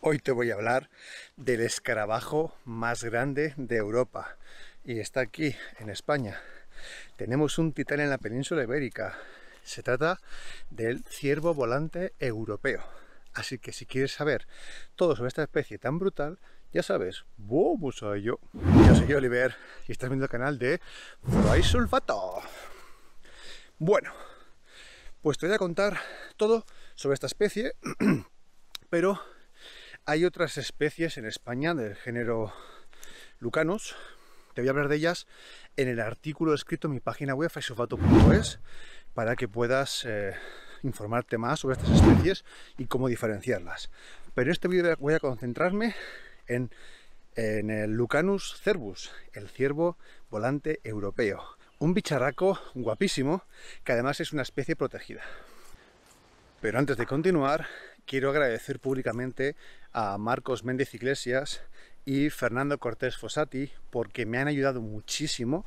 Hoy te voy a hablar del escarabajo más grande de Europa y está aquí, en España. Tenemos un titán en la península ibérica. Se trata del ciervo volante europeo. Así que si quieres saber todo sobre esta especie tan brutal, ya sabes, vamos pues a yo. Yo soy Oliver y estás viendo el canal de Froy Sulfato. Bueno, pues te voy a contar todo sobre esta especie, pero hay otras especies en España del género Lucanus. Te voy a hablar de ellas en el artículo escrito en mi página web faisofato.es para que puedas eh, informarte más sobre estas especies y cómo diferenciarlas. Pero en este vídeo voy a concentrarme en, en el Lucanus cervus, el ciervo volante europeo. Un bicharraco guapísimo que además es una especie protegida. Pero antes de continuar, quiero agradecer públicamente a Marcos Méndez Iglesias y Fernando Cortés Fossati porque me han ayudado muchísimo.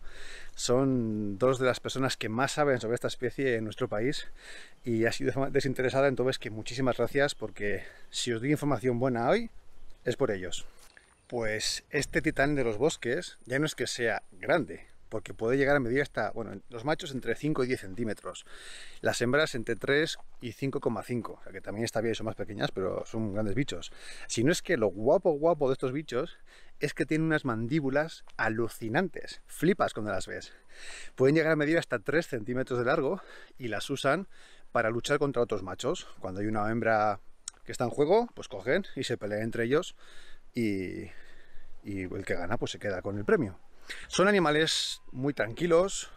Son dos de las personas que más saben sobre esta especie en nuestro país y ha sido desinteresada, entonces que muchísimas gracias porque si os doy información buena hoy es por ellos. Pues este titán de los bosques ya no es que sea grande, porque puede llegar a medir hasta, bueno, los machos entre 5 y 10 centímetros, las hembras entre 3 y 5,5, o sea que también está bien, son más pequeñas, pero son grandes bichos. Si no es que lo guapo guapo de estos bichos es que tienen unas mandíbulas alucinantes, flipas cuando las ves. Pueden llegar a medir hasta 3 centímetros de largo y las usan para luchar contra otros machos. Cuando hay una hembra que está en juego, pues cogen y se pelean entre ellos y, y el que gana pues se queda con el premio. Son animales muy tranquilos,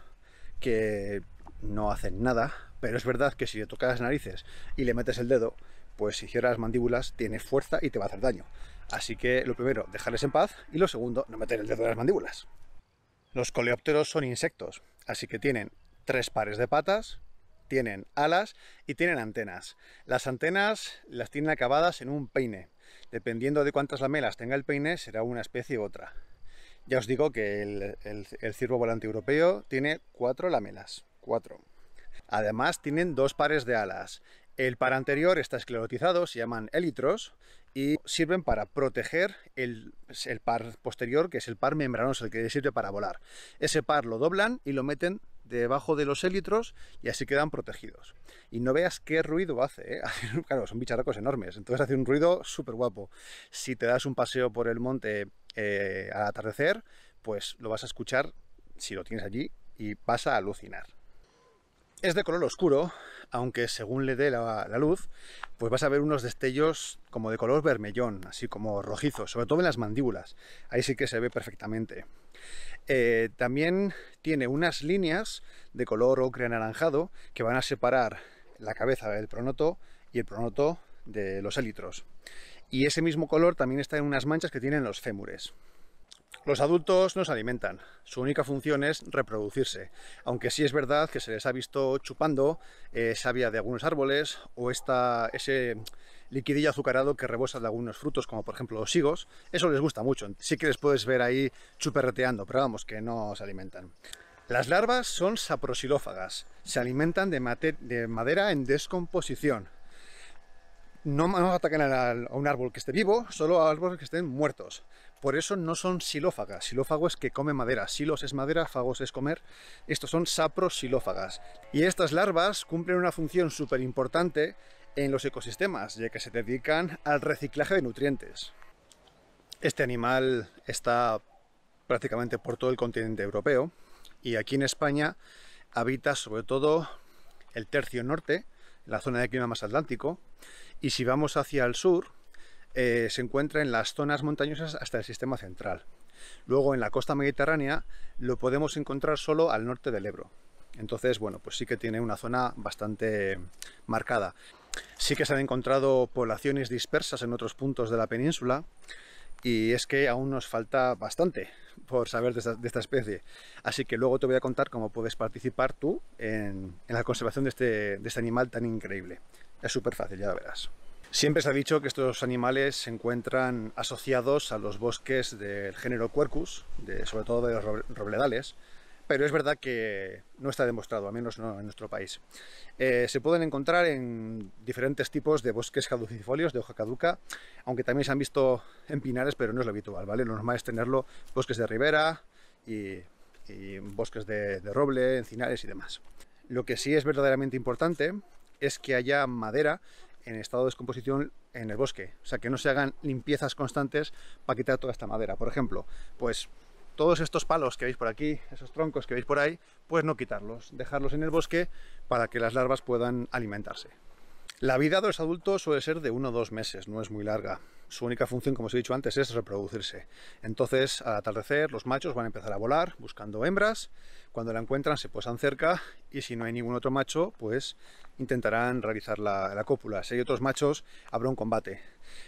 que no hacen nada, pero es verdad que si le tocas las narices y le metes el dedo, pues si cierras las mandíbulas tiene fuerza y te va a hacer daño. Así que lo primero, dejarles en paz y lo segundo, no meter el dedo en las mandíbulas. Los coleópteros son insectos, así que tienen tres pares de patas, tienen alas y tienen antenas. Las antenas las tienen acabadas en un peine. Dependiendo de cuántas lamelas tenga el peine, será una especie u otra. Ya os digo que el, el, volante europeo tiene cuatro lamelas, cuatro. Además tienen dos pares de alas. El par anterior está esclerotizado, se llaman élitros y sirven para proteger el, el par posterior, que es el par membranoso, el que sirve para volar. Ese par lo doblan y lo meten debajo de los élitros y así quedan protegidos. Y no veas qué ruido hace, ¿eh? claro, son bicharracos enormes, entonces hace un ruido súper guapo. Si te das un paseo por el monte eh, al atardecer, pues lo vas a escuchar si lo tienes allí y vas a alucinar. Es de color oscuro, aunque según le dé la, luz, pues vas a ver unos destellos como de color vermellón, así como rojizo, sobre todo en las mandíbulas. Ahí sí que se ve perfectamente. Eh, también tiene unas líneas de color ocre anaranjado que van a separar la cabeza del pronoto y el pronoto de los élitros. Y ese mismo color también está en unas manchas que tienen los fémures. Los adultos no se alimentan, su única función es reproducirse, aunque sí es verdad que se les ha visto chupando eh, savia de algunos árboles o esta, ese liquidillo azucarado que rebosa de algunos frutos, como por ejemplo los higos, eso les gusta mucho, sí que les puedes ver ahí chuperreteando, pero vamos, que no se alimentan. Las larvas son saprosilófagas, se alimentan de, de madera en descomposición, no a atacan a un árbol que esté vivo, solo a árboles que estén muertos. Por eso no son silófagas. Silófago es que come madera. Silos es madera, fagos es comer. Estos son saprosilófagas. Y estas larvas cumplen una función súper importante en los ecosistemas, ya que se dedican al reciclaje de nutrientes. Este animal está prácticamente por todo el continente europeo y aquí en España habita sobre todo el tercio norte, la zona de clima más atlántico, y si vamos hacia el sur, eh, se encuentra en las zonas montañosas hasta el sistema central. Luego en la costa mediterránea lo podemos encontrar solo al norte del Ebro. Entonces, bueno, pues sí que tiene una zona bastante marcada. Sí que se han encontrado poblaciones dispersas en otros puntos de la península y es que aún nos falta bastante por saber de esta, especie. Así que luego te voy a contar cómo puedes participar tú en, la conservación este, de este, animal tan increíble. Es súper fácil, ya lo verás. Siempre se ha dicho que estos animales se encuentran asociados a los bosques del género Quercus, sobre todo de los robledales, pero es verdad que no está demostrado, al menos no en nuestro país. Eh, se pueden encontrar en diferentes tipos de bosques caducifolios de hoja caduca, aunque también se han visto en pinares, pero no es lo habitual, ¿vale? Lo normal es tenerlo bosques de ribera y, bosques de, de roble, encinares y demás. Lo que sí es verdaderamente importante es que haya madera en estado de descomposición en el bosque, o sea, que no se hagan limpiezas constantes para quitar toda esta madera. Por ejemplo, pues todos estos palos que veis por aquí, esos troncos que veis por ahí, pues no quitarlos, dejarlos en el bosque para que las larvas puedan alimentarse. La vida de los adultos suele ser de uno o dos meses, no es muy larga. Su única función, como os he dicho antes, es reproducirse. Entonces, al atardecer, los machos van a empezar a volar buscando hembras. Cuando la encuentran, se posan cerca y si no hay ningún otro macho, pues intentarán realizar la, la cópula. Si hay otros machos, habrá un combate.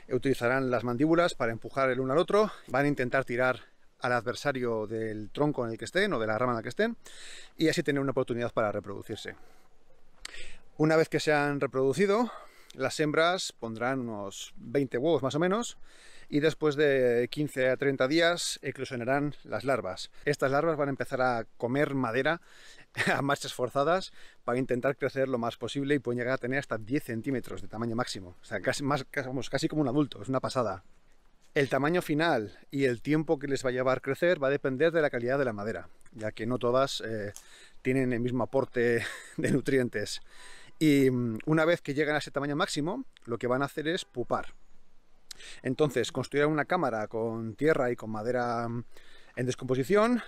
Utilizarán las mandíbulas para empujar el uno al otro. Van a intentar tirar al adversario del tronco en el que estén o de la rama en la que estén y así tener una oportunidad para reproducirse. Una vez que se han reproducido, las hembras pondrán unos 20 huevos más o menos y después de 15 a 30 días eclosionarán las larvas. Estas larvas van a empezar a comer madera a marchas forzadas para intentar crecer lo más posible y pueden llegar a tener hasta 10 centímetros de tamaño máximo. O sea, casi, casi como un adulto, es una pasada. El tamaño final y el tiempo que les va a llevar crecer va a depender de la calidad de la madera, ya que no todas eh, tienen el mismo aporte de nutrientes. Y mm, una vez que llegan a ese tamaño máximo, lo que van a hacer es pupar. Entonces, construirán una cámara con tierra y con madera mm, en descomposición,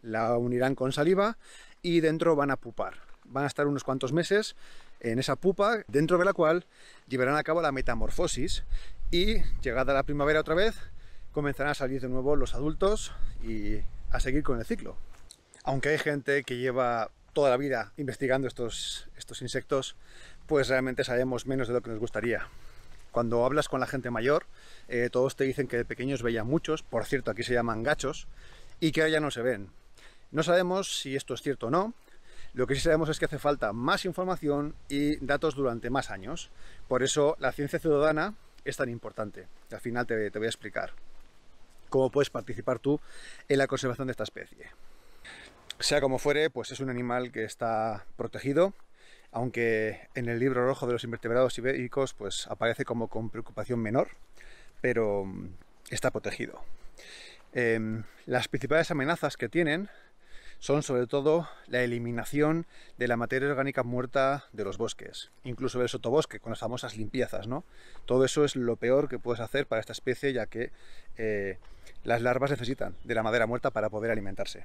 la unirán con saliva y dentro van a pupar. Van a estar unos cuantos meses en esa pupa, dentro de la cual llevarán a cabo la metamorfosis y llegada la primavera otra vez comenzarán a salir de nuevo los adultos y a seguir con el ciclo. Aunque hay gente que lleva toda la vida investigando estos, estos insectos, pues realmente sabemos menos de lo que nos gustaría. Cuando hablas con la gente mayor, eh, todos te dicen que de pequeños veían muchos, por cierto aquí se llaman gachos, y que ahora ya no se ven. No sabemos si esto es cierto o no, lo que sí sabemos es que hace falta más información y datos durante más años. Por eso la ciencia ciudadana es tan importante. Al final te, voy a explicar cómo puedes participar tú en la conservación de esta especie. Sea como fuere, pues es un animal que está protegido, aunque en el libro rojo de los invertebrados ibéricos pues aparece como con preocupación menor, pero mm, está protegido. Em, las principales amenazas que tienen son sobre todo la eliminación de la materia orgánica muerta de los bosques, incluso del sotobosque, con las famosas limpiezas. ¿no? Todo eso es lo peor que puedes hacer para esta especie, ya que eh, las larvas necesitan de la madera muerta para poder alimentarse.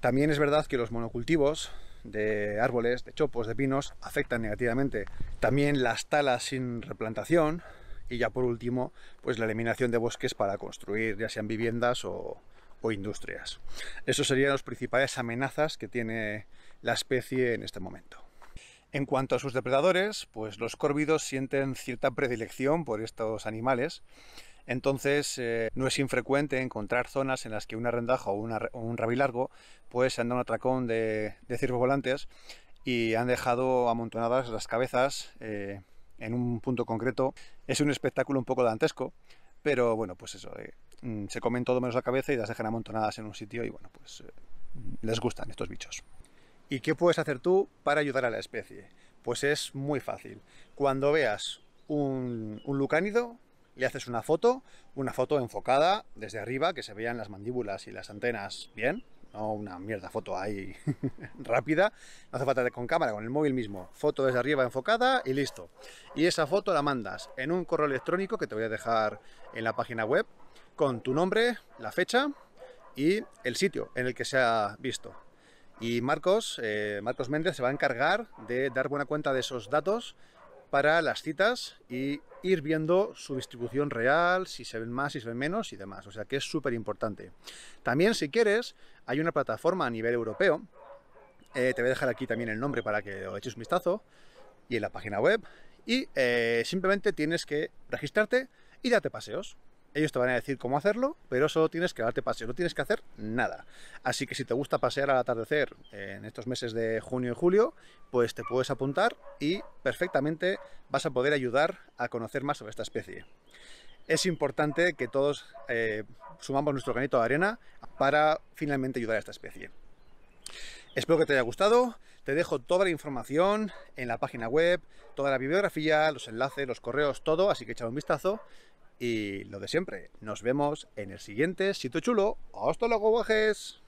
También es verdad que los monocultivos de árboles, de chopos, de pinos, afectan negativamente. También las talas sin replantación y ya por último, pues la eliminación de bosques para construir ya sean viviendas o, o industrias. Esos serían las principales amenazas que tiene la especie en este momento. En cuanto a sus depredadores, pues los córvidos sienten cierta predilección por estos animales, entonces eh, no es infrecuente encontrar zonas en las que una rendaja o, un un rabilargo pues se han dado un atracón de, de ciervos volantes y han dejado amontonadas las cabezas eh, en un punto concreto. Es un espectáculo un poco dantesco, pero bueno, pues eso, eh, Mm, se comen todo menos la cabeza y las dejan amontonadas en un sitio y bueno, pues eh, les gustan estos bichos. ¿Y qué puedes hacer tú para ayudar a la especie? Pues es muy fácil. Cuando veas un, lucánido, le haces una foto, una foto enfocada desde arriba, que se vean las mandíbulas y las antenas bien, no una mierda foto ahí rápida, no hace falta con cámara, con el móvil mismo, foto desde arriba enfocada y listo. Y esa foto la mandas en un correo electrónico que te voy a dejar en la página web, con tu nombre, la fecha y el sitio en el que se ha visto. Y Marcos, eh, Marcos Méndez se va a encargar de dar buena cuenta de esos datos para las citas y ir viendo su distribución real, si se ven más, si se ven menos y demás. O sea que es súper importante. También, si quieres, hay una plataforma a nivel europeo. Eh, te voy a dejar aquí también el nombre para que lo eches un vistazo. Y en la página web. Y eh, simplemente tienes que registrarte y date paseos. Ellos te van a decir cómo hacerlo, pero solo tienes que darte paseo, no tienes que hacer nada. Así que si te gusta pasear al atardecer en estos meses de junio y julio, pues te puedes apuntar y perfectamente vas a poder ayudar a conocer más sobre esta especie. Es importante que todos eh, sumamos nuestro granito de arena para finalmente ayudar a esta especie. Espero que te haya gustado. Te dejo toda la información en la página web, toda la bibliografía, los enlaces, los correos, todo, así que echa un vistazo. Y lo de siempre, nos vemos en el siguiente sitio chulo. ¡Hasta luego, guajes!